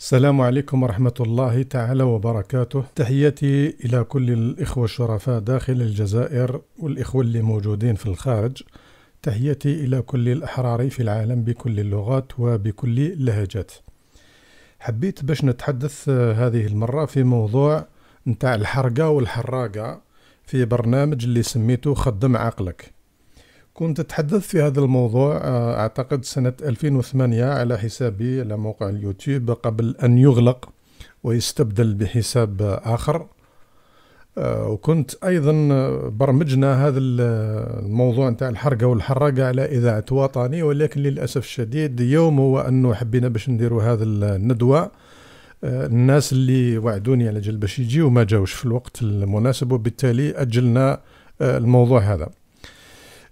السلام عليكم ورحمة الله تعالى وبركاته تحياتي إلى كل الإخوة الشرفاء داخل الجزائر والإخوة اللي موجودين في الخارج تحياتي إلى كل الأحرار في العالم بكل اللغات وبكل اللهجات حبيت باش نتحدث آه، هذه المرة في موضوع نتاع الحرقة والحراقة في برنامج اللي سميته خدم عقلك كنت تحدثت في هذا الموضوع آه، أعتقد سنة 2008 على حسابي على موقع اليوتيوب قبل أن يغلق ويستبدل بحساب آخر آه، وكنت أيضا برمجنا هذا الموضوع نتاع الحرقة والحرقة على إذاعة وطني ولكن للأسف الشديد يوم هو أنه حبينا باش نديروا هذا الندوة آه، الناس اللي وعدوني على جل باش يجيو ما جاوش في الوقت المناسب وبالتالي أجلنا الموضوع هذا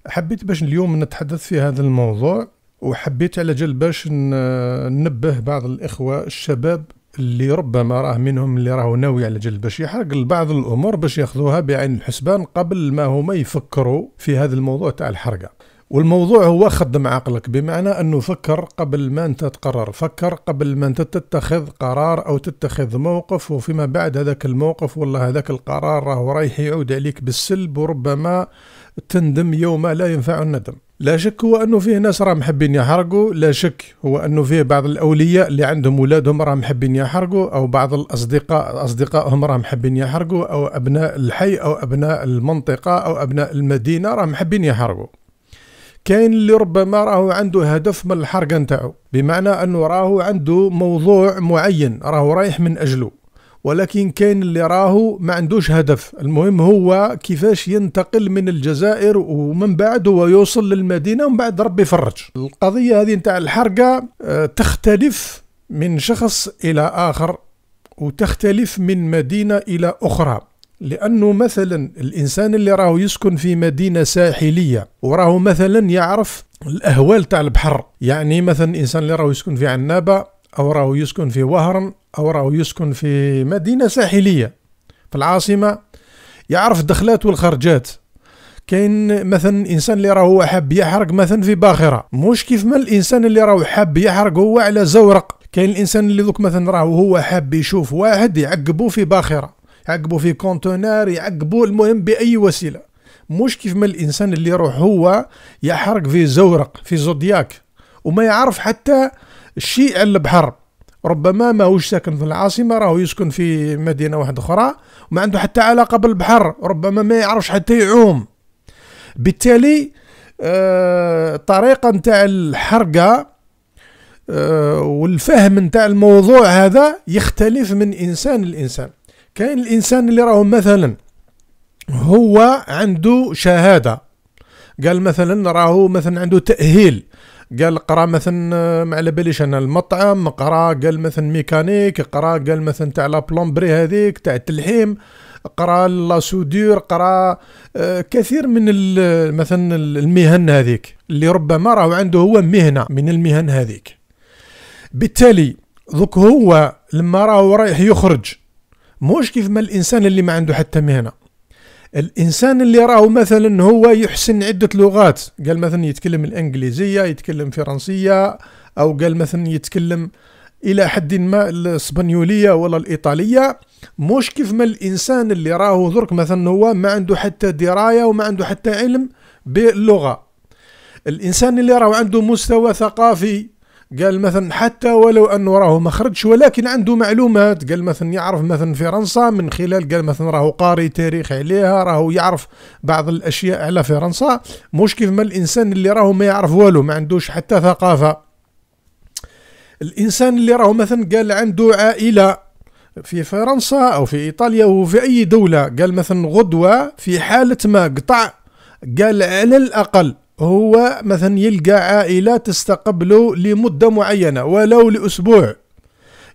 حبيت باش اليوم نتحدث في هذا الموضوع وحبيت على جل باش ننبه بعض الإخوة الشباب اللي ربما راه منهم اللي راهو ناوي على جل باش يحرق لبعض الامور باش ياخذوها بعين الحسبان قبل ما هما يفكروا في هذا الموضوع تاع الحرقه والموضوع هو خدم عقلك بمعنى انه فكر قبل ما انت تقرر فكر قبل ما انت تتخذ قرار او تتخذ موقف وفيما بعد هذاك الموقف والله هذاك القرار راهو رايح يعود عليك بالسلب وربما تندم يوم لا ينفع الندم لا شك هو أنه فيه ناس راه محبين يحرقوا لا شك هو أنه فيه بعض الأولياء اللي عندهم ولادهم راه محبين يحرقوا أو بعض الأصدقاء أصدقائهم راه محبين يحرقوا أو أبناء الحي أو أبناء المنطقة أو أبناء المدينة راه محبين يحرقوا كاين اللي ربما راهو عنده هدف من الحرقه نتاعو بمعنى انه راهو عنده موضوع معين راهو رايح من اجله ولكن كاين اللي راهو ما عندوش هدف المهم هو كيفاش ينتقل من الجزائر ومن بعد هو يوصل للمدينه ومن بعد ربي يفرج القضيه هذه نتاع الحرقه آه، تختلف من شخص الى اخر وتختلف من مدينه الى اخرى لأنه مثلا الإنسان اللي راهو يسكن في مدينة ساحلية وراهو مثلا يعرف الأهوال تاع البحر يعني مثلا الإنسان اللي راهو يسكن في عنابة أو راهو يسكن في وهرن أو راه يسكن في مدينة ساحلية في العاصمة يعرف الدخلات والخرجات كاين مثلا الانسان اللي راهو حاب يحرق مثلا في باخره مش كيف ما الانسان اللي راهو حاب يحرق هو على زورق كاين الانسان اللي دوك مثلا راهو هو حاب يشوف واحد يعقبو في باخره يعقبو في كونتونار يعقبو المهم باي وسيله مش كيف ما الانسان اللي يروح هو يحرق في زورق في زودياك وما يعرف حتى شيء على البحر ربما ماهوش ساكن في العاصمه راهو يسكن في مدينه واحده اخرى وما عنده حتى علاقه بالبحر ربما ما يعرفش حتى يعوم بالتالي الطريقه آه، نتاع الحرقه آه، والفهم نتاع الموضوع هذا يختلف من انسان لانسان كاين الانسان اللي راهو مثلا هو عنده شهاده قال مثلا راهو مثلا عنده تاهيل قال قرا مثلا آه، ما على باليش انا المطعم قرا قال مثلا ميكانيك قرا قال مثلا تاع لا بلومبري هذيك تاع التلحيم قرا لا سودور قرا آه، كثير من مثلا المهن هذيك اللي ربما راهو عنده هو مهنه من المهن هذيك بالتالي ذوك هو لما راهو رايح يخرج موش كيف ما الانسان اللي ما عنده حتى مهنه الانسان اللي راه مثلا هو يحسن عده لغات قال مثلا يتكلم الانجليزيه يتكلم فرنسيه او قال مثلا يتكلم الى حد ما الاسبانيوليه ولا الايطاليه مش كيف ما الانسان اللي راهو درك مثلا هو ما عنده حتى درايه وما عنده حتى علم باللغه الانسان اللي راهو عنده مستوى ثقافي قال مثلا حتى ولو انه راهو ما خرجش ولكن عنده معلومات قال مثلا يعرف مثلا فرنسا من خلال قال مثلا راهو قاري تاريخ عليها راهو يعرف بعض الاشياء على فرنسا مش كيف ما الانسان اللي راهو ما يعرف والو ما عندوش حتى ثقافه الانسان اللي راهو مثلا قال عنده عائله في فرنسا او في ايطاليا او في اي دوله قال مثلا غدوه في حاله ما قطع قال على الاقل هو مثلا يلقى عائلة تستقبله لمدة معينة ولو لأسبوع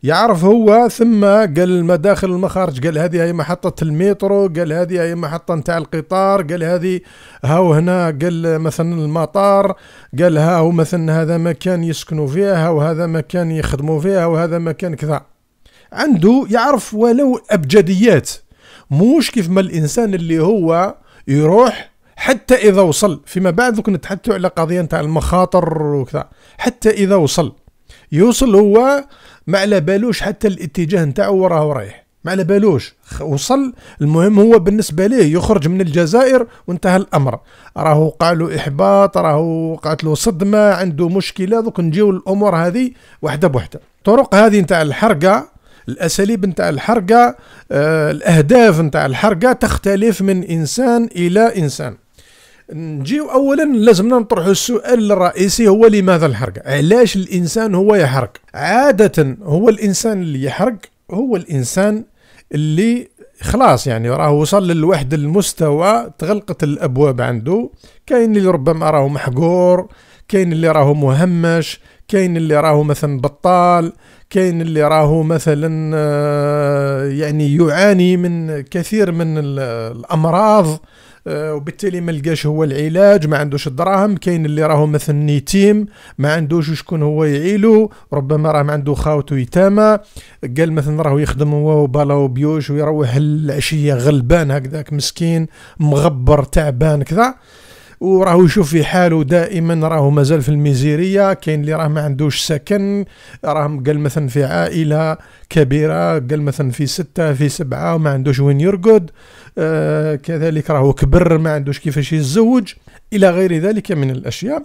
يعرف هو ثم قال المداخل والمخارج قال هذه هي محطة المترو قال هذه هي محطة نتاع القطار قال هذه هاو هنا قال مثلا المطار قال هاو مثلا هذا مكان يسكنوا فيه وهذا مكان يخدموا فيه وهذا مكان كذا عنده يعرف ولو أبجديات موش كيف ما الإنسان اللي هو يروح حتى اذا وصل فيما بعد كنا نتحدثوا على قضيه نتاع المخاطر وكذا حتى اذا وصل يوصل هو ما على بالوش حتى الاتجاه نتاعو وراه رايح ما على بالوش وصل المهم هو بالنسبه ليه يخرج من الجزائر وانتهى الامر راه قالوا احباط راه وقعت له صدمه عنده مشكله دوك نجيو الامور هذه وحده بوحده طرق هذه نتاع الحرقه الاساليب نتاع الحرقه آه الاهداف نتاع الحرقه تختلف من انسان الى انسان نجيو اولا لازمنا نطرحوا السؤال الرئيسي هو لماذا الحرق علاش الانسان هو يحرق عاده هو الانسان اللي يحرق هو الانسان اللي خلاص يعني راه وصل لواحد المستوى تغلقت الابواب عنده كاين اللي ربما راه محقور كاين اللي راه مهمش كاين اللي راه مثلا بطال كاين اللي راه مثلا آه، يعني يعاني من كثير من الامراض آه، وبالتالي ما لقاش هو العلاج ما عندوش الدراهم كاين اللي راهو مثلا يتيم ما عندوش شكون هو يعيلو ربما راه ما عنده خاوتو يتامى قال مثلا راهو يخدم هو وبالا وبيوش ويروح العشيه غلبان هكذاك مسكين مغبر تعبان كذا وراهو يشوف في حاله دائما راهو مازال في الميزيريه كاين اللي راه ما عندوش سكن راه قال مثلا في عائله كبيره قال مثلا في سته في سبعه وما عندوش وين يرقد آه كذلك راهو كبر ما عندوش كيفاش يتزوج الى غير ذلك من الاشياء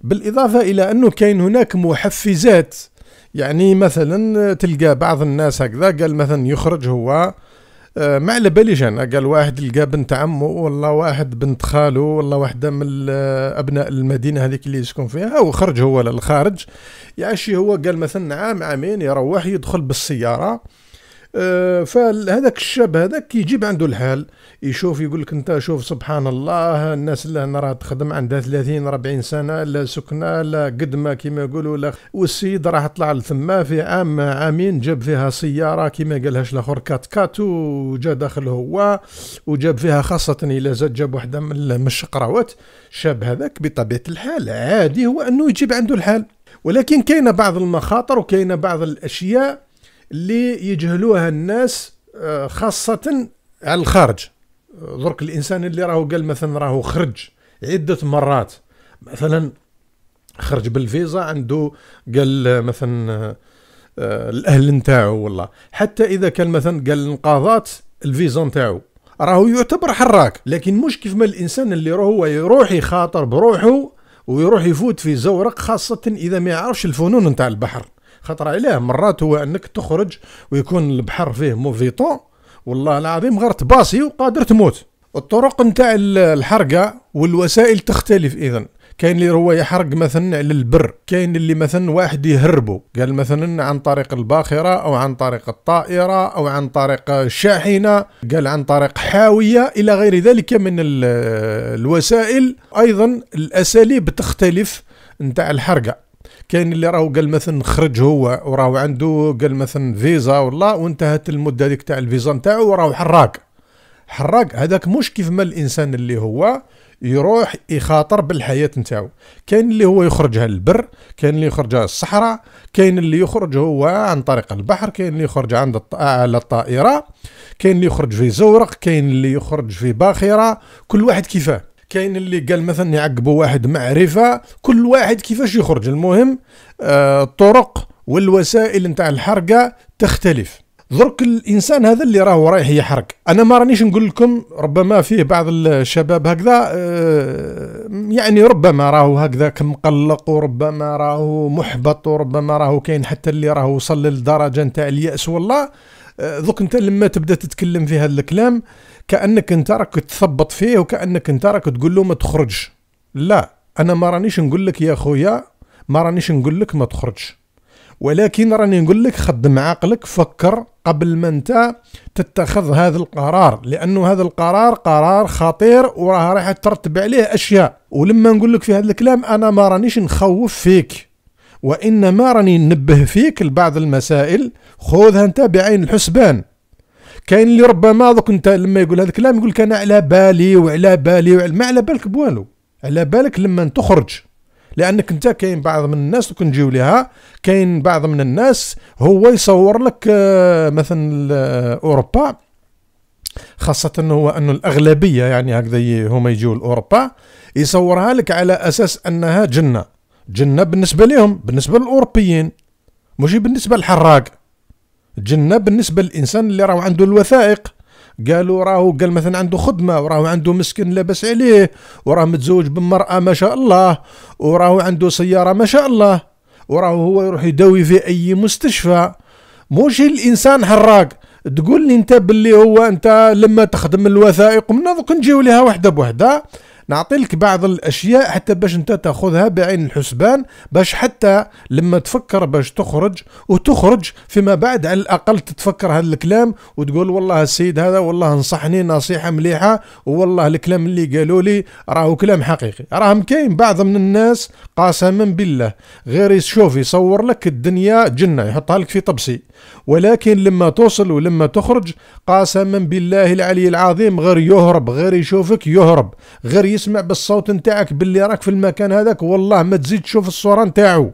بالاضافه الى انه كاين هناك محفزات يعني مثلا تلقى بعض الناس هكذا قال مثلا يخرج هو آه، ما على باليش انا قال واحد لقى بنت عمه ولا واحد بنت خاله ولا واحده من ابناء المدينه هذيك اللي يسكن فيها وخرج خرج هو للخارج يعشي هو قال مثلا عام عامين يروح يدخل بالسياره آه، فهذاك الشاب هذاك كيجيب عنده الحال يشوف يقول لك انت شوف سبحان الله الناس اللي هنا راه تخدم عندها 30 40 سنه لا سكنه لا قدمه كما يقولوا لا والسيد راه طلع لثما في عام عامين جاب فيها سياره كما قالهاش الاخر كات كات وجا داخل هو وجاب فيها خاصه الى زاد جاب وحده من الشقراوات الشاب هذاك بطبيعه الحال عادي هو انه يجيب عنده الحال ولكن كاينه بعض المخاطر وكاينه بعض الاشياء اللي يجهلوها الناس آه، خاصة على الخارج درك الانسان اللي راهو قال مثلا راهو خرج عدة مرات مثلا خرج بالفيزا عنده قال مثلا آه، الاهل نتاعو والله حتى اذا كان مثلا قال انقاضات الفيزا نتاعو راهو يعتبر حراك لكن مش كيف ما الانسان اللي راهو يروح يخاطر بروحه ويروح يفوت في زورق خاصة إذا ما يعرفش الفنون نتاع البحر خطر عليه مرات هو انك تخرج ويكون البحر فيه موفيتون والله العظيم غير تباسي وقادر تموت الطرق نتاع الحرقه والوسائل تختلف اذا كاين اللي هو يحرق مثلا على البر كاين اللي مثلا واحد يهربه قال مثلا عن طريق الباخرة أو عن طريق الطائرة أو عن طريق الشاحنة قال عن طريق حاوية إلى غير ذلك من الوسائل أيضا الأساليب تختلف نتاع الحرقة كاين اللي راهو قال مثلا خرج هو وراهو عنده قال مثلا فيزا والله وانتهت المده هذيك تاع الفيزا نتاعو وراهو حراق حراق هذاك مش كيف ما الانسان اللي هو يروح يخاطر بالحياه نتاعو كاين اللي هو يخرجها للبر كاين اللي يخرجها للصحراء كاين اللي يخرج هو عن طريق البحر كاين اللي يخرج عند الط... على الطائره كاين اللي يخرج في زورق كاين اللي يخرج في باخره كل واحد كيفاه كاين اللي قال مثلا يعقبوا واحد معرفه كل واحد كيفاش يخرج المهم آه، الطرق والوسائل نتاع الحركه تختلف درك الانسان هذا اللي راهو رايح يحرق انا ما رانيش نقول لكم ربما فيه بعض الشباب هكذا آه، يعني ربما راهو هكذا مقلق وربما راهو محبط وربما راهو كاين حتى اللي راهو وصل للدرجه نتاع الياس والله آه، دوك انت لما تبدا تتكلم في هذا الكلام كانك انت راك تثبط فيه وكانك انت راك تقول له ما تخرجش لا انا ما رانيش نقول لك يا خويا ما رانيش نقول لك ما تخرجش ولكن راني نقول لك خدم عقلك فكر قبل ما انت تتخذ هذا القرار لانه هذا القرار قرار خطير وراه راح ترتب عليه اشياء ولما نقول لك في هذا الكلام انا ما رانيش نخوف فيك وانما راني ننبه فيك لبعض المسائل خذها انت بعين الحسبان كاين اللي ربما دوك انت لما يقول هذا الكلام يقول لك انا على بالي وعلى بالي وعلى ما على بالك بوالو على بالك لما تخرج لانك انت كاين بعض من الناس دوك نجيو ليها كاين بعض من الناس هو يصور لك آه، مثلا آه، اوروبا خاصة هو أن الأغلبية يعني هكذا هما يجيو لأوروبا يصورها لك على أساس أنها جنة جنة بالنسبة لهم بالنسبة للأوروبيين مش بالنسبة للحراق الجنه بالنسبه للانسان اللي راهو عنده الوثائق قالوا راهو قال مثلا عنده خدمه وراهو عنده مسكن لاباس عليه وراه متزوج بمراه ما شاء الله وراهو عنده سياره ما شاء الله وراهو هو يروح يداوي في اي مستشفى موش الانسان حراق تقول لي انت باللي هو انت لما تخدم الوثائق من دوك نجيو ليها وحده بوحده نعطيلك بعض الاشياء حتى باش انت تاخذها بعين الحسبان باش حتى لما تفكر باش تخرج وتخرج فيما بعد على الاقل تتفكر هذا الكلام وتقول والله السيد هذا والله نصحني نصيحه مليحه والله الكلام اللي قالوا لي راهو كلام حقيقي راهم كاين بعض من الناس قسما بالله غير يشوف يصور لك الدنيا جنه يحطها لك في طبسي ولكن لما توصل ولما تخرج قسما بالله العلي العظيم غير يهرب غير يشوفك يهرب غير يسمع بالصوت نتاعك باللي راك في المكان هذاك والله ما تزيد تشوف الصوره نتاعو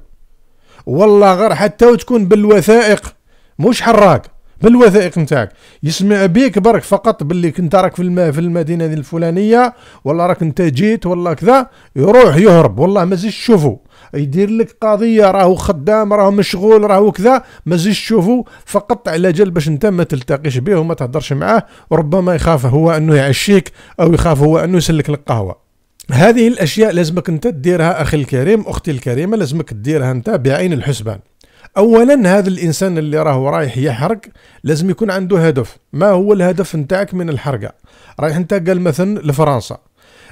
والله غير حتى وتكون بالوثائق مش حراك بالوثائق نتاعك يسمع بيك برك فقط باللي كنت راك في الم... في المدينه الفلانيه ولا راك انت جيت ولا كذا يروح يهرب والله ما زيدش تشوفه يدير لك قضيه راهو خدام راهو مشغول راهو كذا ما زيدش تشوفه فقط على جال باش انت ما تلتقيش به وما تهضرش معاه وربما يخاف هو انه يعشيك او يخاف هو انه يسلك القهوه هذه الاشياء لازمك انت تديرها اخي الكريم اختي الكريمه لازمك تديرها انت بعين الحسبان اولا هذا الانسان اللي راه رايح يحرق لازم يكون عنده هدف ما هو الهدف نتاعك من الحرقه رايح انت قال مثلا لفرنسا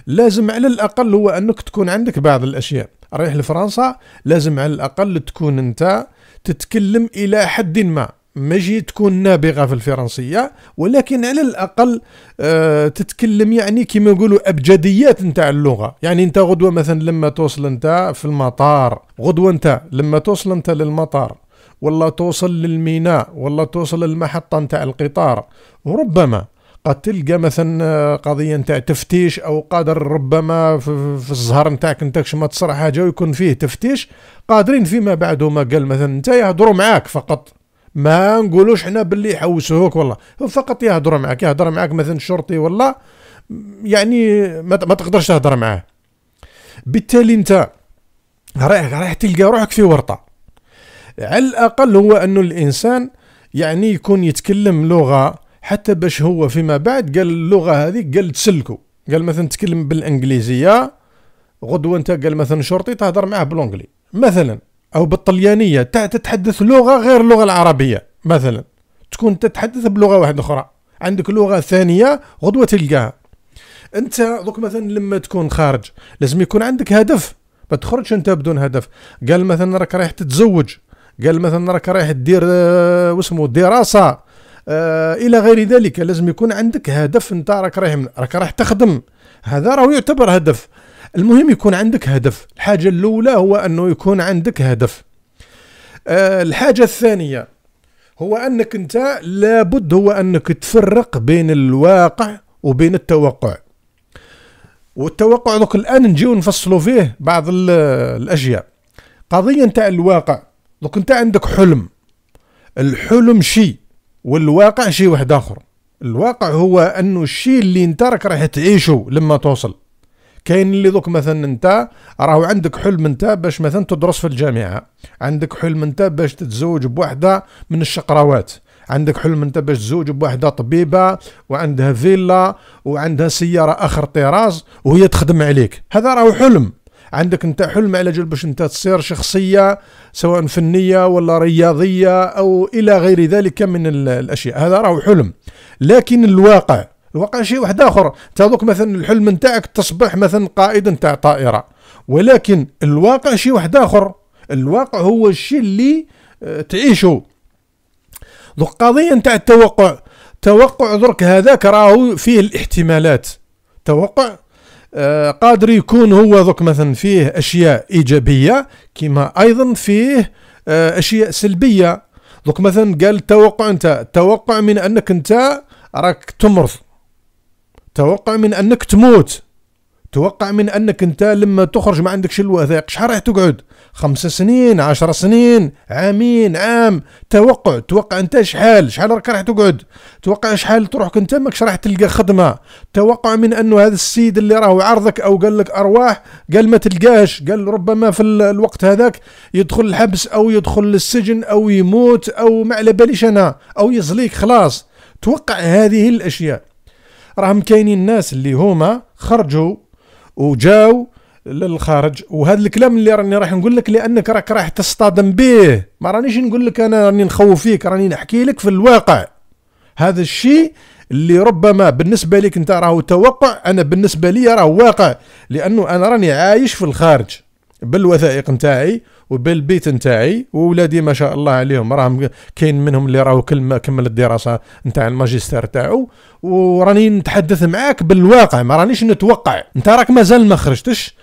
لازم على الاقل هو انك تكون عندك بعض الاشياء رايح لفرنسا لازم على الاقل تكون انت تتكلم الى حد ما ماشي تكون نابغه في الفرنسيه ولكن على الاقل أه تتكلم يعني كما يقولوا ابجديات نتاع اللغه يعني انت غدوه مثلا لما توصل انت في المطار غدوه انت لما توصل انت للمطار ولا توصل للميناء ولا توصل للمحطه نتاع القطار وربما قد تلقى مثلا آه، قضية نتاع تفتيش أو قادر ربما في الزهر نتاعك نتاك ما تصرح حاجة ويكون فيه تفتيش قادرين فيما بعد هما قال مثلا نتا يهضروا معاك فقط ما نقولوش حنا باللي يحوسوك والله فقط يهضر معك يهضر معك مثلا شرطي والله يعني ما تقدرش تهضر معاه بالتالي انت رايح رايح تلقى روحك في ورطه على الاقل هو انه الانسان يعني يكون يتكلم لغه حتى باش هو فيما بعد قال اللغه هذه قال تسلكو قال مثلا تكلم بالانجليزيه غدوه انت قال مثلا شرطي تهضر معاه بالانجلي مثلا او بالطليانيه تتحدث لغه غير اللغه العربيه مثلا تكون تتحدث بلغه واحده اخرى عندك لغه ثانيه غدوه تلقاها انت دوك مثلا لما تكون خارج لازم يكون عندك هدف ما تخرجش انت بدون هدف قال مثلا راك رايح تتزوج قال مثلا راك رايح دير آه، واسمه واسمو دراسه آه، الى غير ذلك لازم يكون عندك هدف انت راك رايح راك رايح تخدم هذا راه يعتبر هدف المهم يكون عندك هدف الحاجة الأولى هو أنه يكون عندك هدف آه، الحاجة الثانية هو أنك أنت لابد هو أنك تفرق بين الواقع وبين التوقع والتوقع دوك الآن نجيو نفصلوا فيه بعض الأشياء قضية نتاع الواقع دوك أنت عندك حلم الحلم شي والواقع شي واحد آخر الواقع هو أنه الشي اللي أنت راك راح تعيشه لما توصل كاين اللي دوك مثلا انت راهو عندك حلم انت باش مثلا تدرس في الجامعه عندك حلم انت باش تتزوج بوحده من الشقراوات عندك حلم انت باش تزوج بواحده طبيبه وعندها فيلا وعندها سياره اخر طراز وهي تخدم عليك هذا راهو حلم عندك انت حلم على جل باش انت تصير شخصيه سواء فنيه ولا رياضيه او الى غير ذلك من الاشياء هذا راهو حلم لكن الواقع الواقع شيء واحد اخر انت دوك مثلا الحلم نتاعك تصبح مثلا قائد نتاع طائره ولكن الواقع شيء واحد اخر الواقع هو الشيء اللي آه، تعيشه دوك قضيه نتاع التوقع توقع درك هذاك راهو فيه الاحتمالات توقع آه، قادر يكون هو دوك مثلا فيه اشياء ايجابيه كما ايضا فيه آه، اشياء سلبيه دوك مثلا قال التوقع انت التوقع من انك انت راك تمرض توقع من انك تموت توقع من انك انت لما تخرج ما عندكش الوثائق شحال راح تقعد خمس سنين عشر سنين عامين عام توقع توقع انت شحال شحال راك راح تقعد توقع شحال تروحك انت ماكش راح تلقى خدمه توقع من انه هذا السيد اللي راهو عرضك او قال لك ارواح قال ما تلقاش قال ربما في الوقت هذاك يدخل الحبس او يدخل للسجن او يموت او ما على باليش انا او يزليك خلاص توقع هذه الاشياء راهم كاينين الناس اللي هما خرجوا وجاو للخارج وهذا الكلام اللي راني راح نقول لك لانك راك راح تصطدم به ما رانيش نقول لك انا راني نخوف فيك راني نحكي لك في الواقع هذا الشيء اللي ربما بالنسبه لك انت راهو توقع انا بالنسبه لي راه واقع لانه انا راني عايش في الخارج بالوثائق نتاعي وبالبيت نتاعي وولادي ما شاء الله عليهم راهم كاين منهم اللي راهو كل كمل الدراسه نتاع الماجستير تاعو وراني نتحدث معاك بالواقع ما رانيش نتوقع انت راك مازال ما خرجتش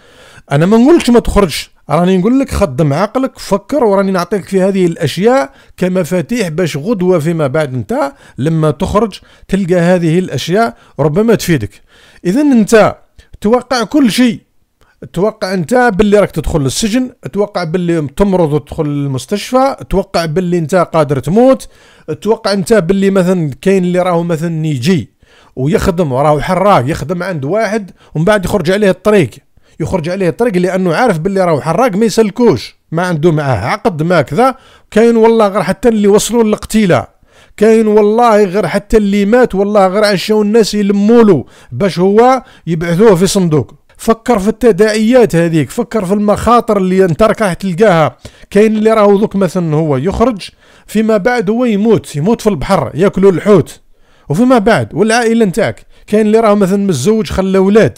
انا ما نقولكش ما تخرجش راني نقول لك خدم عقلك فكر وراني نعطيك في هذه الاشياء كمفاتيح باش غدوه فيما بعد انت لما تخرج تلقى هذه الاشياء ربما تفيدك اذا انت توقع كل شيء توقع انت باللي راك تدخل للسجن توقع باللي تمرض وتدخل للمستشفى توقع باللي انت قادر تموت توقع انت باللي مثلا كاين اللي راهو مثلا يجي ويخدم وراهو حراق يخدم عند واحد ومن بعد يخرج عليه الطريق يخرج عليه الطريق لانه عارف باللي راهو حراق ما يسلكوش ما عنده معاه عقد ما كذا كاين والله غير حتى اللي وصلوا للقتيله كاين والله غير حتى اللي مات والله غير عشاو الناس يلمولو باش هو يبعثوه في صندوق فكر في التداعيات هذيك فكر في المخاطر اللي انت راح تلقاها كاين اللي راهو دوك مثلا هو يخرج فيما بعد هو يموت يموت في البحر ياكلوا الحوت وفيما بعد والعائله نتاعك كاين اللي راهو مثلا متزوج خلى ولاد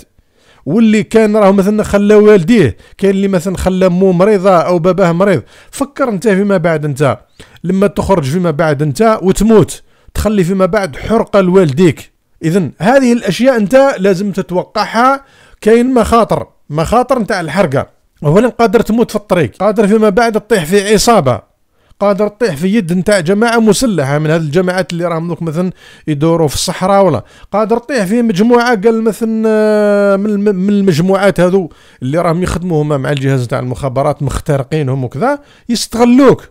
واللي كان راه مثلا خلى والديه كاين اللي مثلا خلى مو مريضه او باباه مريض فكر انت فيما بعد انت لما تخرج فيما بعد انت وتموت تخلي فيما بعد حرقه لوالديك اذا هذه الاشياء انت لازم تتوقعها كاين مخاطر مخاطر نتاع الحرقه اولا قادر تموت في الطريق قادر فيما بعد تطيح في عصابه قادر تطيح في يد نتاع جماعه مسلحه من هذه الجماعات اللي راهم دوك مثلا يدوروا في الصحراء ولا قادر تطيح في مجموعه قال مثلا آه، من المجموعات هذو اللي راهم يخدموا هما مع الجهاز نتاع المخابرات مخترقينهم وكذا يستغلوك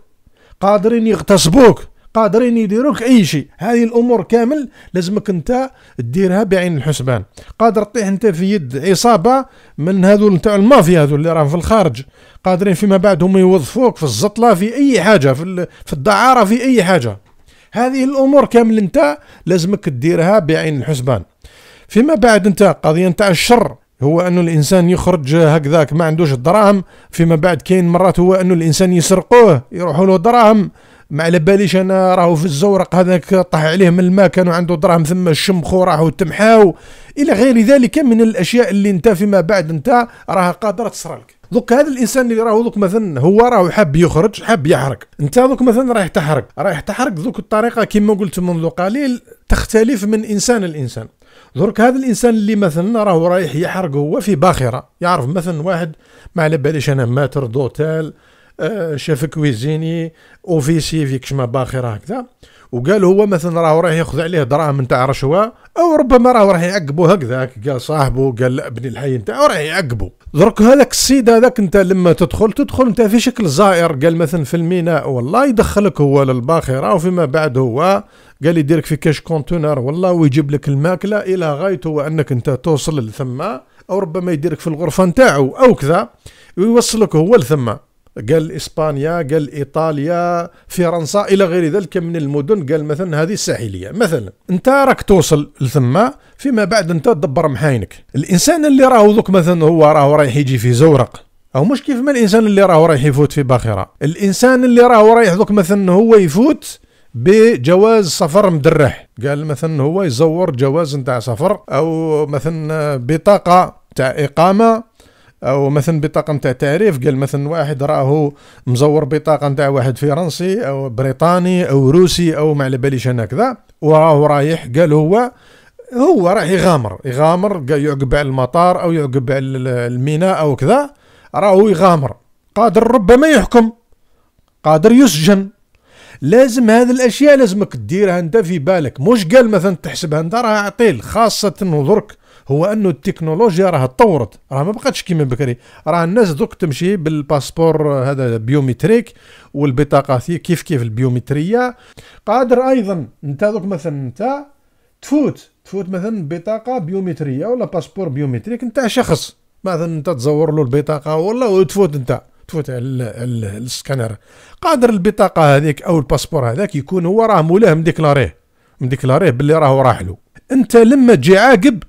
قادرين يغتصبوك قادرين يديروك اي شيء هذه الامور كامل لازمك انت ديرها بعين الحسبان قادر تطيح انت في يد عصابه من هذو نتاع المافيا هذو اللي راهم في الخارج قادرين فيما بعد هم يوظفوك في الزطله في اي حاجه في, في الدعاره في اي حاجه هذه الامور كامل انت لازمك تديرها بعين الحسبان فيما بعد انت قضيه نتاع الشر هو انه الانسان يخرج هكذاك ما عندوش الدراهم فيما بعد كاين مرات هو انه الانسان يسرقوه يروحوا له دراهم ما على باليش انا راهو في الزورق هذاك طاح عليه من الماء كانوا عنده دراهم ثم الشمخو راهو تمحاو الى غير ذلك من الاشياء اللي انت فيما بعد انت راها تصرى تصرالك دوك هذا الانسان اللي راهو دوك مثلا هو راهو حاب يخرج حاب يحرق انت دوك مثلا رايح تحرق رايح تحرق دوك الطريقه كما قلت منذ قليل تختلف من انسان لانسان درك هذا الانسان اللي مثلا راهو رايح يحرق هو في باخره يعرف مثلا واحد ما على باليش انا ماتر دوتال آه، شاف كويزيني اوفيسي فيك شما باخر هكذا وقال هو مثلا راهو راح ياخذ عليه دراهم نتاع رشوه او ربما راهو راح يعقبو هكذاك قال صاحبه قال ابن الحي نتاع راح يعقبو درك هذاك السيد هذاك انت لما تدخل تدخل انت في شكل زائر قال مثلا في الميناء والله يدخلك هو للباخره وفيما بعد هو قال يديرك في كاش كونتونر والله ويجيب لك الماكله الى غايته انك انت توصل لثما او ربما يديرك في الغرفه نتاعو او كذا ويوصلك هو لثما قال اسبانيا قال ايطاليا فرنسا الى غير ذلك من المدن قال مثلا هذه الساحليه مثلا انت راك توصل لثما فيما بعد انت تدبر محاينك الانسان اللي راهو ذوك مثلا هو راهو رايح يجي في زورق او مش كيف ما الانسان اللي راهو رايح يفوت في باخره الانسان اللي راهو رايح ذوك مثلا هو يفوت بجواز سفر مدرح قال مثلا هو يزور جواز نتاع سفر او مثلا بطاقه تاع اقامه او مثلا بطاقه نتاع تعريف قال مثلا واحد راهو مزور بطاقه نتاع واحد فرنسي او بريطاني او روسي او ما على باليش انا كذا وراه رايح قال هو هو راح يغامر يغامر يعقب على المطار او يعقب على الميناء او كذا راهو يغامر قادر ربما يحكم قادر يسجن لازم هذه الاشياء لازمك تديرها انت في بالك مش قال مثلا تحسبها انت راه عطيل خاصه درك هو انه التكنولوجيا راه تطورت راه ما بقاتش كيما بكري راه الناس دوك تمشي بالباسبور هذا بيومتريك والبطاقه كيف كيف البيومتريه قادر ايضا انت دوك مثلا انت تفوت تفوت مثلا بطاقه بيومتريه ولا باسبور بيومتريك انت شخص مثلا انت تزور له البطاقه ولا وتفوت انت تفوت على السكانر قادر البطاقه هذيك او الباسبور هذاك يكون هو راه مولاه مديكلاريه مديكلاريه باللي راهو راحلو انت لما تجي عاقب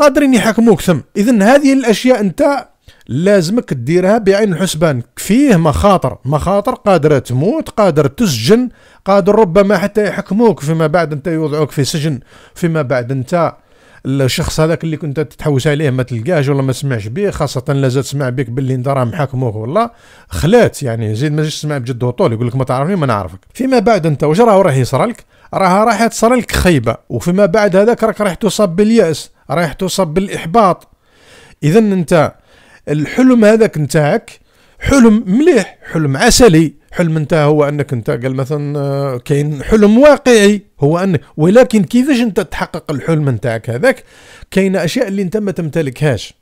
قادرين يحكموك ثم اذا هذه الاشياء انت لازمك تديرها بعين الحسبان فيه مخاطر مخاطر قادرة تموت قادر تسجن قادر ربما حتى يحكموك فيما بعد انت يوضعوك في سجن فيما بعد انت الشخص هذاك اللي كنت تتحوس عليه ما تلقاهش ولا ما تسمعش به خاصة لازال تسمع بك باللي انت راه محاكموك والله خلات يعني زيد ما تسمع بجد وطول يقول لك ما تعرفني ما نعرفك فيما بعد انت واش راه راح يصرى لك راه راح تصرى لك خيبة وفيما بعد هذاك راك راح تصاب باليأس رايح توصب بالاحباط اذا انت الحلم هذاك نتاعك حلم مليح حلم عسلي حلم انت هو انك انت قال مثلا آه، كاين حلم واقعي هو انك ولكن كيفاش انت تحقق الحلم نتاعك هذاك كاين اشياء اللي انت ما تمتلكهاش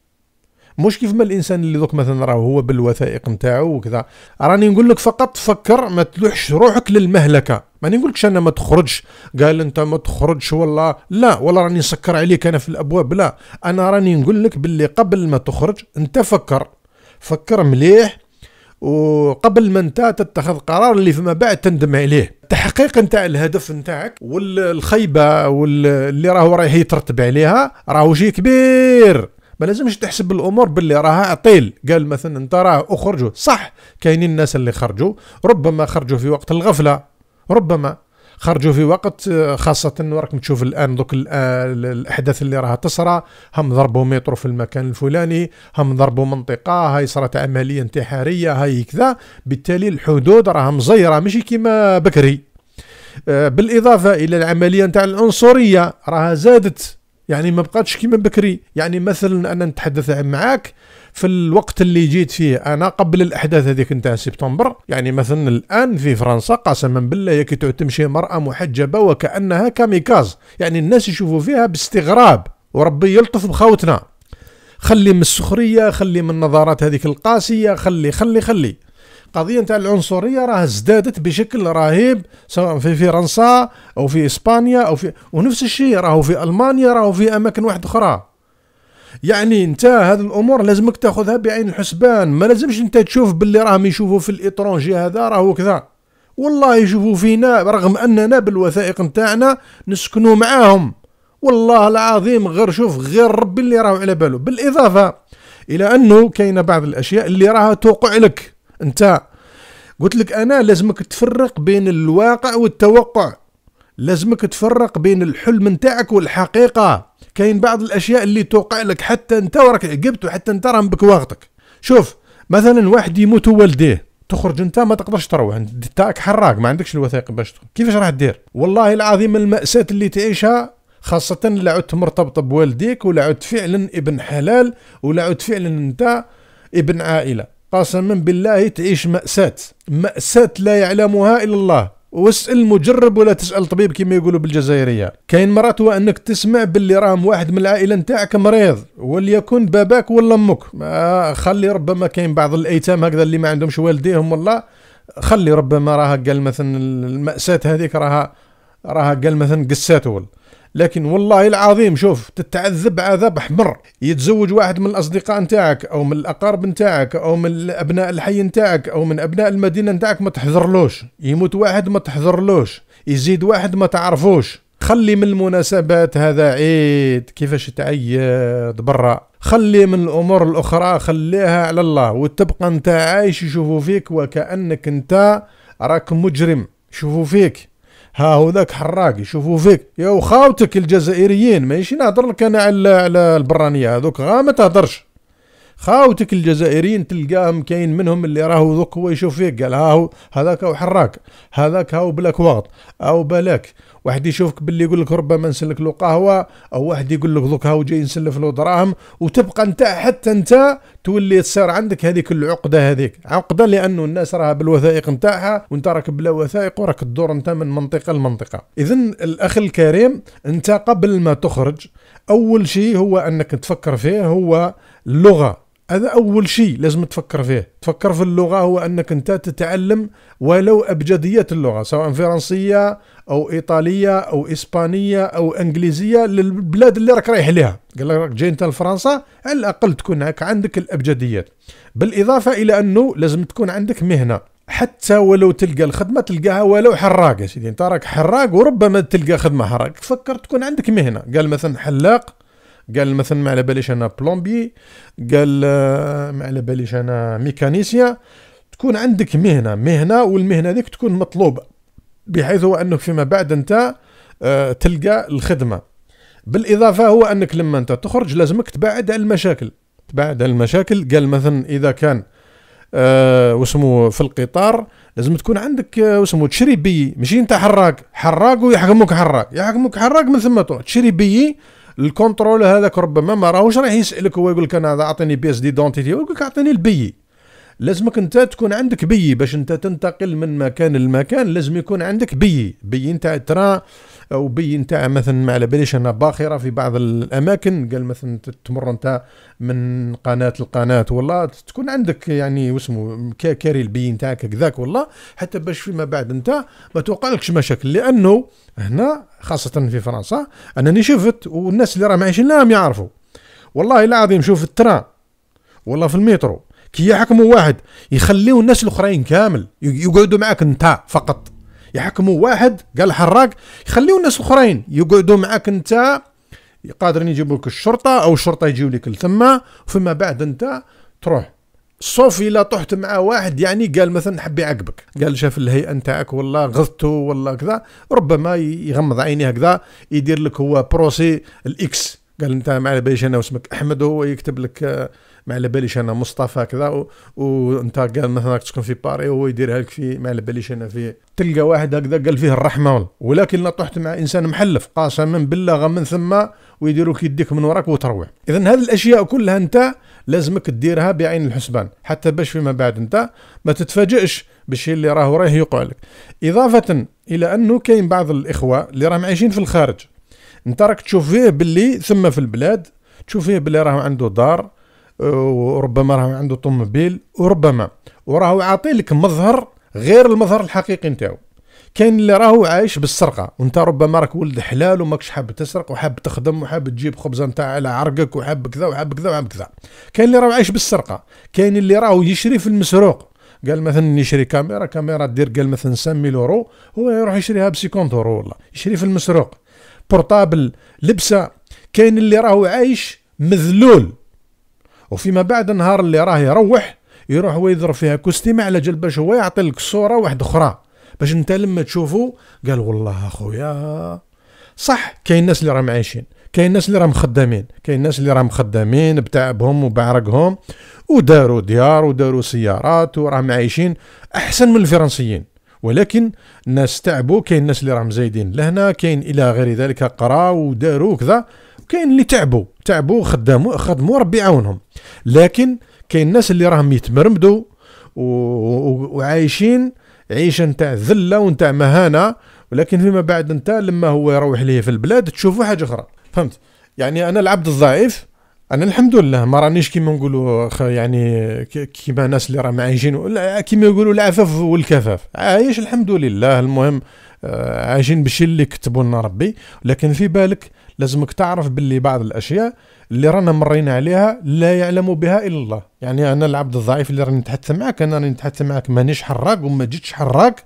مش كيف ما الانسان اللي دوك مثلا راه هو بالوثائق نتاعو وكذا راني نقول لك فقط فكر ما تلوحش روحك للمهلكه ماني نقول لكش انا ما تخرجش قال انت ما تخرجش والله لا والله راني نسكر عليك انا في الابواب لا انا راني نقول لك باللي قبل ما تخرج انت فكر فكر مليح وقبل ما انت تتخذ قرار اللي فيما بعد تندم عليه التحقيق نتاع الهدف نتاعك والخيبه واللي راهو رايح يترتب عليها راهو شيء كبير ما لازمش تحسب الامور باللي راها عطيل قال مثلا انت راه اخرجوا صح كاينين الناس اللي خرجوا ربما خرجوا في وقت الغفله ربما خرجوا في وقت آه، خاصة وراك تشوف الآن دوك آه، الأحداث اللي راها تصرى هم ضربوا مترو في المكان الفلاني هم ضربوا منطقة هاي صارت عملية انتحارية هاي كذا بالتالي الحدود راها مزيرة ماشي كيما بكري آه، بالإضافة إلى العملية نتاع العنصرية راها زادت يعني ما بقاتش كيما بكري يعني مثلا انا نتحدث معاك في الوقت اللي جيت فيه انا قبل الاحداث هذيك نتاع سبتمبر يعني مثلا الان في فرنسا قسما بالله يا كي تمشي مراه محجبه وكانها كاميكاز يعني الناس يشوفوا فيها باستغراب وربي يلطف بخاوتنا خلي من السخريه خلي من النظارات هذيك القاسيه خلي خلي خلي قضيه نتاع العنصريه راه ازدادت بشكل رهيب سواء في فرنسا او في اسبانيا او في ونفس الشيء راهو في المانيا راهو في اماكن واحده اخرى يعني انت هذه الامور لازمك تاخذها بعين الحسبان ما لازمش انت تشوف باللي راهم يشوفوا في الإترونجي هذا راهو كذا والله يشوفوا فينا رغم اننا بالوثائق نتاعنا نسكنوا معاهم والله العظيم غير شوف غير ربي اللي راهو على باله بالاضافه الى انه كاين بعض الاشياء اللي راها توقع لك انت قلت لك انا لازمك تفرق بين الواقع والتوقع لازمك تفرق بين الحلم نتاعك والحقيقه كاين بعض الاشياء اللي توقع لك حتى انت وراك عقبت وحتى انت راهم بك واغطك شوف مثلا واحد يموت والديه تخرج انت ما تقدرش تروح انت تاعك حراق ما عندكش الوثائق باش كيفاش راح دير والله العظيم الماساه اللي تعيشها خاصة لا عدت مرتبط بوالديك ولا عدت فعلا ابن حلال ولا عدت فعلا انت ابن عائلة قسما بالله تعيش مأساة مأساة لا يعلمها إلا الله واسال مجرب ولا تسال طبيب كما يقولوا بالجزائريه كاين مرات وانك تسمع باللي راهم واحد من العائله نتاعك مريض وليكن باباك ولا امك آه، خلي ربما كاين بعض الايتام هكذا اللي ما عندهمش والديهم والله خلي ربما راها قال مثلا الماساه هذيك راها راها قال مثلا قساتول لكن والله العظيم شوف تتعذب عذاب احمر يتزوج واحد من الاصدقاء نتاعك او من الاقارب نتاعك او من ابناء الحي نتاعك او من ابناء المدينه نتاعك ما تحضرلوش يموت واحد ما تحضرلوش يزيد واحد ما تعرفوش خلي من المناسبات هذا عيد كيفاش تعيد برا خلي من الامور الاخرى خليها على الله وتبقى انت عايش يشوفوا فيك وكانك انت راك مجرم شوفوا فيك ها هو ذاك حراك يشوفوا فيك يا وخاوتك الجزائريين ماشي نهضر لك انا على البرانيه هذوك غا ما تهضرش خاوتك الجزائريين تلقاهم كاين منهم اللي راهو ذوك هو يشوف فيك قال ها هو هذاك هو حراك هذاك هو بلاك واط او بلاك واحد يشوفك باللي يقول لك ربما نسلك له قهوه او واحد يقول لك ذوك هاو جاي نسلف له دراهم وتبقى انت حتى انت تولي تصير عندك هذيك العقده هذيك عقده لانه الناس راها بالوثائق نتاعها وانت راك بلا وثائق وراك تدور انت من منطقه لمنطقه اذا الاخ الكريم انت قبل ما تخرج اول شيء هو انك تفكر فيه هو اللغه هذا أول شيء لازم تفكر فيه تفكر في اللغة هو أنك أنت تتعلم ولو أبجديات اللغة سواء فرنسية أو إيطالية أو إسبانية أو إنجليزية للبلاد اللي راك رايح لها قال راك جاي أنت لفرنسا على الأقل تكون عندك الأبجديات بالإضافة إلى أنه لازم تكون عندك مهنة حتى ولو تلقى الخدمه تلقاها ولو حراق يا سيدي انت راك حراق وربما تلقى خدمه حراق فكر تكون عندك مهنه قال مثلا حلاق قال مثلا ما على باليش انا بلومبي قال آه، ما على باليش انا ميكانيسيا تكون عندك مهنه مهنه والمهنه ذيك تكون مطلوبه بحيث هو انك فيما بعد انت آه، تلقى الخدمه بالاضافه هو انك لما انت تخرج لازمك تبعد على المشاكل تبعد على المشاكل قال مثلا اذا كان أه في القطار لازم تكون عندك أه تشري بي ماشي انت حراق حراق ويحكموك حراق يحكموك حراق من ثم تروح بي الكونترول هذاك ربما ما راهوش رايح يسالك هو يقول لك انا اعطيني بيس ديدونتيتي يقول لك اعطيني البيي لازمك انت تكون عندك بي باش انت تنتقل من مكان لمكان لازم يكون عندك بي بي نتاع ترا او بي نتاع مثلا ما على باليش انا باخره في بعض الاماكن قال مثلا تمر انت من قناه القناه والله تكون عندك يعني واسمو كاري البي نتاعك هكذاك والله حتى باش فيما بعد انت ما توقعلكش مشاكل لانه هنا خاصه في فرنسا انني شفت والناس اللي راهم عايشين لهم يعرفوا والله العظيم شوف الترا والله في المترو كي يحكموا واحد يخليوا الناس الاخرين كامل يقعدوا معاك انت فقط يحكموا واحد قال حراق يخليوا الناس الاخرين يقعدوا معاك انت قادرين يجيبوا لك الشرطه او الشرطه يجيو لك لثما فيما بعد انت تروح سوف الا طحت مع واحد يعني قال مثلا حب يعاقبك قال شاف الهيئه نتاعك والله غثته والله كذا ربما يغمض عينيه هكذا يدير لك هو بروسي الاكس قال انت ما على باليش انا واسمك احمد وهو يكتب لك آه، ما على باليش انا مصطفى كذا وانت قال مثلا تسكن في باري وهو يديرها لك في ما على باليش انا في تلقى واحد هكذا قال فيه الرحمه ولكن لو طحت مع انسان محلف قاسما بالله غا من ثم ويديروك يديك من وراك وتروع اذا هذه الاشياء كلها انت لازمك تديرها بعين الحسبان حتى باش فيما بعد انت ما تتفاجئش بالشيء اللي راه رايح يقع لك اضافه الى انه كاين بعض الاخوه اللي راهم عايشين في الخارج انت راك تشوف فيه باللي ثم في البلاد تشوف فيه باللي راه عنده دار آه، وربما راه عنده طوموبيل وربما وراه عاطي لك مظهر غير المظهر الحقيقي نتاعو كاين اللي راهو عايش بالسرقه وانت ربما راك ولد حلال وماكش حاب تسرق وحاب تخدم وحاب تجيب خبزه نتاع على عرقك وحاب كذا وحاب كذا وحاب كذا كاين اللي راهو عايش بالسرقه كاين اللي راهو يشري في المسروق قال مثلا يشري كاميرا كاميرا دير قال مثلا 100 يورو هو يروح يشريها ب 50 يورو والله يشري في المسروق بورتابل لبسه كاين اللي راهو عايش مذلول وفيما بعد النهار اللي راه يروح يروح ويضرب فيها كوستيمة على جال باش هو يعطي لك صوره واحده اخرى باش انت لما تشوفو قال والله اخويا صح كاين الناس اللي راهم عايشين كاين الناس اللي راهم خدامين كاين الناس اللي راهم خدامين بتعبهم وبعرقهم وداروا ديار وداروا سيارات وراهم عايشين احسن من الفرنسيين ولكن الناس تعبوا كاين الناس اللي راهم زايدين لهنا كاين الى غير ذلك قراو وداروا وكذا وكاين اللي تعبوا تعبوا خدموا خدموا ربي يعاونهم لكن كاين الناس اللي راهم يتمرمدوا وعايشين عيشه نتاع ذله ونتاع مهانه ولكن فيما بعد انت لما هو يروح ليه في البلاد تشوفوا حاجه اخرى فهمت يعني انا العبد الضعيف انا الحمد لله ما رانيش كيما نقولوا يعني كيما الناس اللي راهم عايشين كيما يقولوا العفاف والكفاف عايش الحمد لله المهم آه، عايشين بشي اللي كتبوا لنا ربي لكن في بالك لازمك تعرف باللي بعض الاشياء اللي رانا مرينا عليها لا يعلم بها الا الله يعني انا العبد الضعيف اللي راني نتحدث معك انا راني نتحدث معك مانيش حراك وما جيتش حراك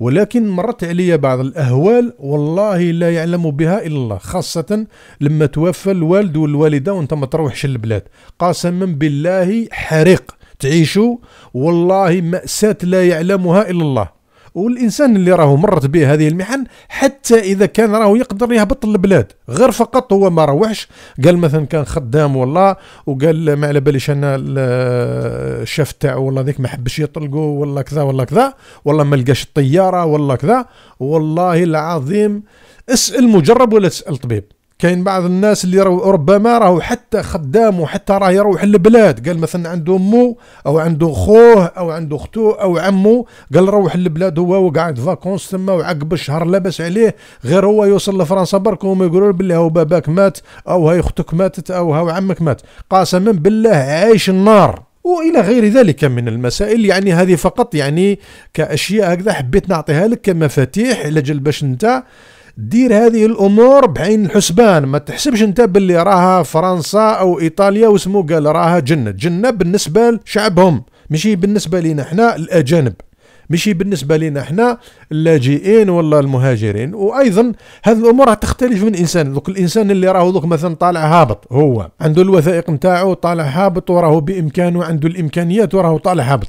ولكن مرت عليا بعض الاهوال والله لا يعلم بها الا الله خاصه لما توفى الوالد والوالده وانت ما تروحش البلاد قسما بالله حريق تعيشوا والله مأساة لا يعلمها إلا الله والانسان اللي راهو مرت به هذه المحن حتى اذا كان راهو يقدر يهبط البلاد غير فقط هو ما روحش قال مثلا كان خدام والله وقال ما على باليش انا الشاف تاعو والله ذيك ما حبش يطلقو والله كذا والله كذا والله ما لقاش الطياره والله كذا والله العظيم اسال مجرب ولا تسال طبيب كاين بعض الناس اللي ربما راهو حتى خدام وحتى راه يروح للبلاد قال مثلا عنده امه او عنده خوه او عنده اختو او عمه قال روح للبلاد هو وقعد فاكونس تما وعقب الشهر لاباس عليه غير هو يوصل لفرنسا برك وهم يقولوا بلي هو باباك مات او هاي اختك ماتت او هاو عمك مات قسما بالله عايش النار والى غير ذلك من المسائل يعني هذه فقط يعني كاشياء هكذا حبيت نعطيها لك كمفاتيح لجل باش انت دير هذه الامور بعين الحسبان ما تحسبش انت باللي راها فرنسا او ايطاليا واسمو قال راها جنه جنه بالنسبه لشعبهم ماشي بالنسبه لنا احنا الاجانب ماشي بالنسبه لنا احنا اللاجئين ولا المهاجرين وايضا هذه الامور تختلف من انسان دوك الانسان اللي راهو دوك مثلا طالع هابط هو عنده الوثائق نتاعو طالع هابط وراهو بامكانه عنده الامكانيات وراهو طالع هابط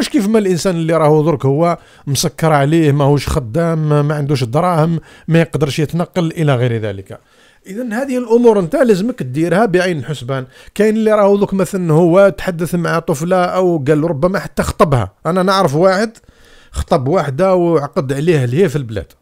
مش كيف ما الانسان اللي راهو درك هو مسكر عليه ماهوش خدام ما عندوش دراهم ما يقدرش يتنقل الى غير ذلك اذا هذه الامور انت لازمك ديرها بعين الحسبان كاين اللي راهو دوك مثلا هو تحدث مع طفله او قال ربما حتى خطبها انا نعرف واحد خطب واحدة وعقد عليها هي في البلاد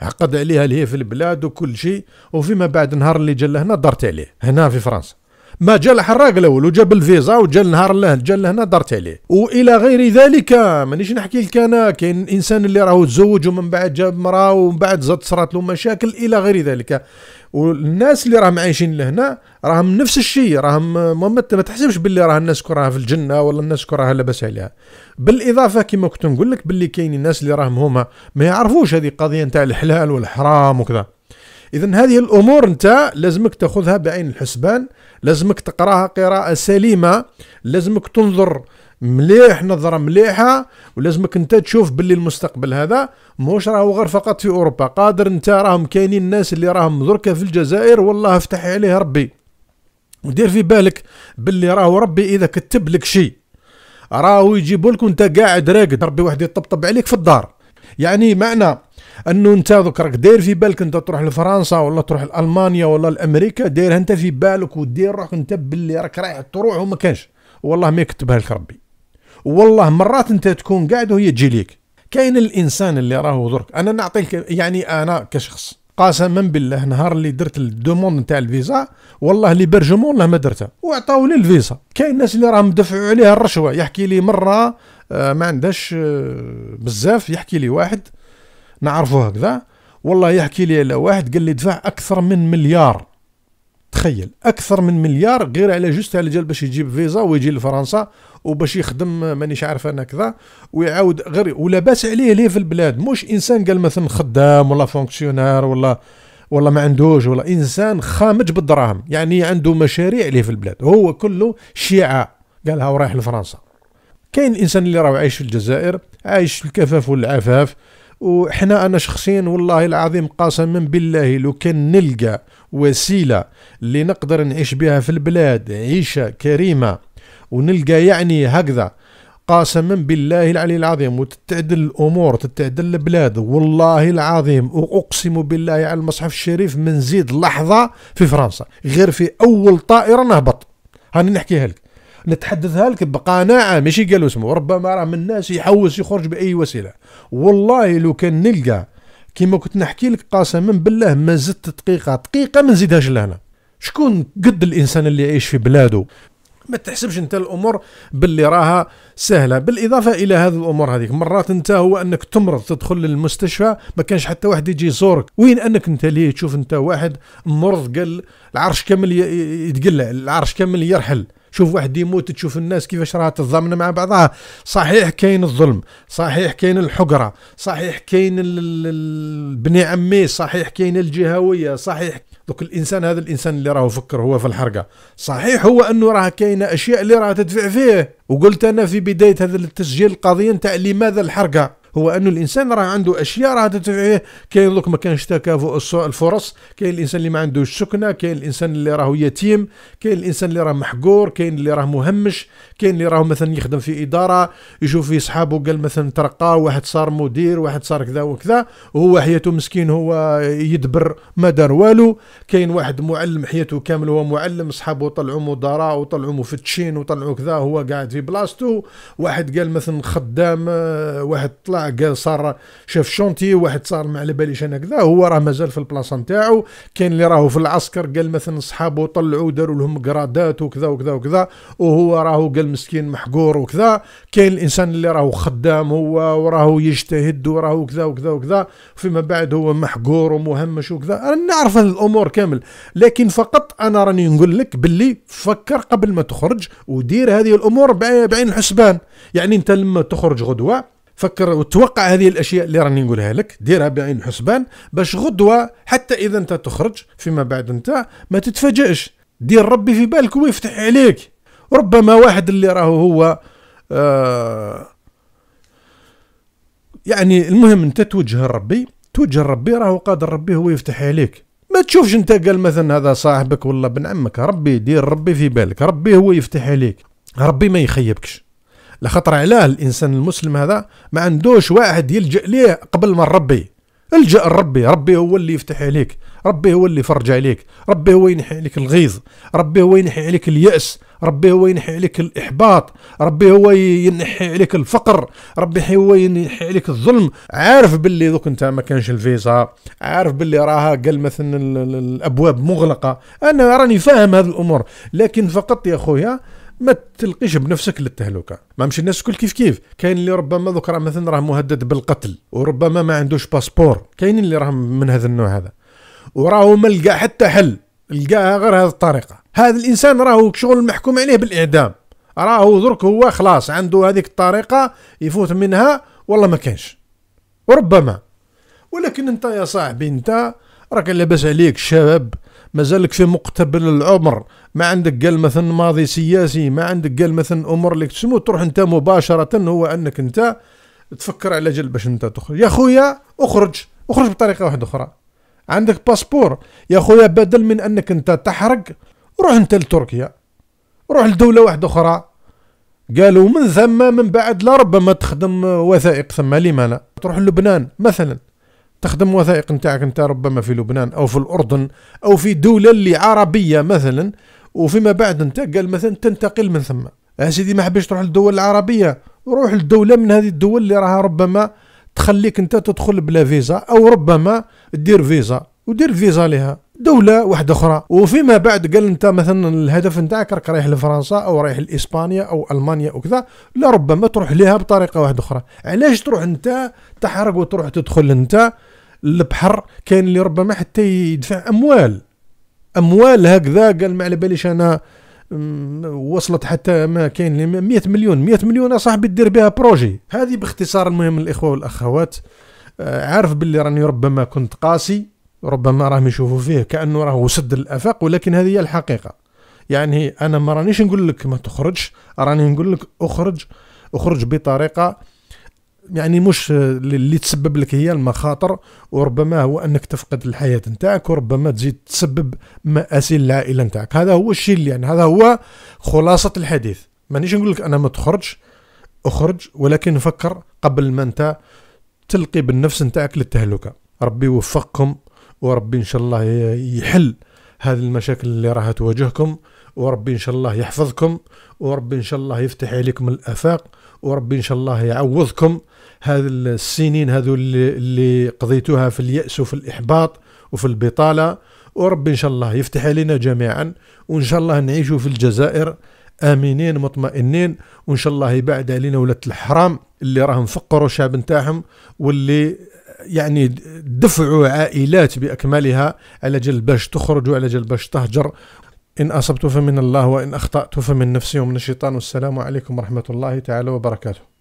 عقد عليها هي في البلاد وكل شيء وفيما بعد نهار اللي جا لهنا دارت عليه هنا في فرنسا ما جا الحراق الاول وجاب الفيزا وجا النهار لهن جا لهنا دارت عليه والى غير ذلك مانيش نحكي لك انا كاين الانسان اللي راهو تزوج ومن بعد جاب مراه ومن بعد زاد صرات له مشاكل الى غير ذلك والناس اللي راهم عايشين لهنا راهم نفس الشيء راهم ما تحسبش باللي راه الناس راها في الجنه ولا الناس راها لاباس عليها بالاضافه كما كنت نقول لك باللي كاين الناس اللي راهم هما ما يعرفوش هذه قضيه نتاع الحلال والحرام وكذا اذا هذه الامور انت لازمك تاخذها بعين الحسبان لازمك تقراها قراءه سليمه لازمك تنظر مليح نظره مليحه ولازمك انت تشوف باللي المستقبل هذا موش راهو غير فقط في اوروبا قادر انت راهم كاينين الناس اللي راهم دركا في الجزائر والله افتح عليه ربي ودير في بالك باللي راهو ربي اذا كتب لك شيء راهو يجيبولك وانت قاعد راقد ربي واحد يطبطب عليك في الدار يعني معنى انه انت دوك راك داير في بالك انت تروح لفرنسا ولا تروح لالمانيا ولا لامريكا دايرها انت في بالك ودير روحك انت باللي راك رايح تروح وما كانش والله ما يكتبها لك ربي والله مرات انت تكون قاعد وهي تجي ليك كاين الانسان اللي راهو درك انا نعطيك يعني انا كشخص قسما بالله نهار اللي درت الدوموند نتاع الفيزا والله لي والله ما درتها وعطاو لي الفيزا كاين الناس اللي راهم دفعوا عليها الرشوه يحكي لي مره آه، ما عندهاش آه، بزاف يحكي لي واحد نعرفه هكذا والله يحكي لي على واحد قال لي دفع اكثر من مليار تخيل اكثر من مليار غير على جوست على جال باش يجيب فيزا ويجي لفرنسا وباش يخدم مانيش عارف انا كذا ويعاود غير ولا باس عليه ليه في البلاد مش انسان قال مثلا خدام ولا فونكسيونير ولا ولا ما عندوش ولا انسان خامج بالدراهم يعني عنده مشاريع ليه في البلاد هو كله شيعه قالها ورايح لفرنسا كاين الانسان اللي راه عايش في الجزائر عايش في الكفاف والعفاف وحنا انا شخصيا والله العظيم قسما بالله لو كان نلقى وسيله اللي نقدر نعيش بها في البلاد عيشه كريمه ونلقى يعني هكذا قسما بالله العلي العظيم وتتعدل الامور تتعدل البلاد والله العظيم واقسم بالله على المصحف الشريف منزيد لحظه في فرنسا غير في اول طائره نهبط هاني نحكيها لك نتحدثها لك بقناعه ماشي قالوا اسمه ربما راه من الناس يحوس يخرج باي وسيله والله لو كان نلقى كيما كنت نحكي لك قسما بالله ما زدت دقيقه دقيقه ما نزيدهاش لهنا شكون قد الانسان اللي يعيش في بلاده ما تحسبش انت الامور باللي راها سهله بالاضافه الى هذه الامور هذيك مرات انت هو انك تمرض تدخل للمستشفى ما كانش حتى واحد يجي يزورك وين انك انت ليه تشوف انت واحد مرض قال العرش كامل يتقلع العرش كامل يرحل شوف واحد يموت تشوف الناس كيفاش راها تتضامن مع بعضها صحيح كاين الظلم صحيح كاين الحقره صحيح كاين بني عمي صحيح كاين الجهويه صحيح دوك الانسان هذا الانسان اللي راه فكر هو في الحرقه صحيح هو انه راه كاينه اشياء اللي راه تدفع فيه وقلت انا في بدايه هذا التسجيل القضيه نتاع لماذا الحرقه هو انه الانسان راه عنده اشياء راه تدفعيه كاين دوك ما كانش تكافؤ الفرص كاين الانسان اللي ما عندوش سكنه كاين الانسان اللي راه يتيم كاين الانسان اللي راه محقور كاين اللي راه مهمش كاين اللي راه مثلا يخدم في اداره يشوف في صحابه قال مثلا ترقى واحد صار مدير واحد صار كذا وكذا وهو حياته مسكين هو يدبر ما دار والو كاين واحد معلم حياته كامل هو معلم صحابه طلعوا مدراء وطلعوا مفتشين وطلعوا كذا هو قاعد في بلاصتو واحد قال مثلا خدام آه، واحد طلع راه قال صار شاف شونتي واحد صار ما على باليش انا كذا هو راه مازال في البلاصه نتاعو كاين اللي راهو في العسكر قال مثلا صحابو طلعوا داروا لهم قرادات وكذا وكذا وكذا وهو راهو قال مسكين محقور وكذا كاين الانسان اللي راهو خدام هو وراهو يجتهد وراهو كذا وكذا وكذا فيما بعد هو محقور ومهمش وكذا انا نعرف الامور كامل لكن فقط انا راني نقول لك باللي فكر قبل ما تخرج ودير هذه الامور بعين الحسبان يعني انت لما تخرج غدوه فكر وتوقع هذه الاشياء اللي راني نقولها لك ديرها بعين الحسبان باش غدوه حتى اذا انت تخرج فيما بعد انت ما تتفاجئش دير ربي في بالك ويفتح عليك ربما واحد اللي راهو هو آه يعني المهم انت توجه لربي توجه لربي راهو قادر ربي هو يفتح عليك ما تشوفش انت قال مثلا هذا صاحبك ولا بن عمك ربي دير ربي في بالك ربي هو يفتح عليك ربي ما يخيبكش لخطر علاه الانسان المسلم هذا ما عندوش واحد يلجا ليه قبل ما ربي الجا لربي ربي هو اللي يفتح عليك ربي هو اللي يفرج عليك ربي هو ينحي عليك الغيظ ربي هو ينحي عليك الياس ربي هو ينحي عليك الاحباط ربي هو ينحي عليك الفقر ربي هو ينحي عليك الظلم عارف باللي دوك انت ما كانش الفيزا عارف باللي راها قال مثلا الابواب مغلقه انا راني فاهم هذه الامور لكن فقط يا خويا ما تلقيش بنفسك للتهلكه ما مش الناس الكل كيف كيف كاين اللي ربما ذوك راه مثلا راه مهدد بالقتل وربما ما عندوش باسبور كاين اللي راه من هذا النوع هذا وراه ما لقى حتى حل لقاها غير هذه الطريقه هذا الانسان راهو شغل محكوم عليه بالاعدام راهو درك هو خلاص عنده هذيك الطريقه يفوت منها والله ما كانش وربما ولكن انت يا صاحبي انت راك لاباس عليك شباب مازالك في مقتبل العمر ما عندك قال مثلا ماضي سياسي ما عندك قال مثلا امور اللي تسمو تروح انت مباشره هو انك انت تفكر على جل باش انت تخرج يا خويا اخرج اخرج بطريقه واحده اخرى عندك باسبور يا خويا بدل من انك انت تحرق روح انت لتركيا روح لدوله واحده اخرى قالوا من ثم من بعد لربما تخدم وثائق ثم لما لا تروح لبنان مثلا تخدم وثائق نتاعك انت ربما في لبنان او في الاردن او في دوله اللي عربيه مثلا وفيما بعد انت قال مثلا تنتقل من ثم يا أه سيدي ما حبيتش تروح للدول العربيه روح لدوله من هذه الدول اللي راها ربما تخليك انت تدخل بلا فيزا او ربما دير فيزا ودير فيزا لها دولة واحدة أخرى وفيما بعد قال أنت مثلا الهدف نتاعك راك رايح لفرنسا أو رايح لإسبانيا أو ألمانيا وكذا لا ربما تروح لها بطريقة واحدة أخرى علاش تروح أنت تحرق وتروح تدخل أنت البحر كاين اللي ربما حتى يدفع اموال اموال هكذا قال ما على باليش انا وصلت حتى ما كاين 100 مليون 100 مليون صاحبي دير بها بروجي هذه باختصار المهم الاخوه والاخوات آه، عارف باللي راني ربما كنت قاسي ربما راهم يشوفوا فيه كانه راه سد الافاق ولكن هذه هي الحقيقه يعني انا ما رانيش نقول لك ما تخرجش راني نقول لك اخرج اخرج بطريقه يعني مش اللي تسبب لك هي المخاطر وربما هو انك تفقد الحياه نتاعك وربما تزيد تسبب مآسي للعائله نتاعك هذا هو الشيء اللي يعني هذا هو خلاصه الحديث مانيش نقول لك انا ما تخرجش اخرج ولكن فكر قبل ما انت تلقي بالنفس نتاعك للتهلكه ربي يوفقكم وربي ان شاء الله يحل هذه المشاكل اللي راها تواجهكم وربي ان شاء الله يحفظكم وربي ان شاء الله يفتح عليكم الافاق وربي ان شاء الله يعوضكم هذه السنين هذو اللي, اللي قضيتوها في اليأس وفي الإحباط وفي البطالة ورب إن شاء الله يفتح علينا جميعا وإن شاء الله نعيشوا في الجزائر امنين مطمئنين وان شاء الله يبعد علينا ولاة الحرام اللي راهم فقروا الشعب نتاعهم واللي يعني دفعوا عائلات باكملها على جل باش تخرج وعلى جل باش تهجر ان اصبت فمن الله وان اخطات فمن نفسي ومن الشيطان والسلام عليكم ورحمه الله تعالى وبركاته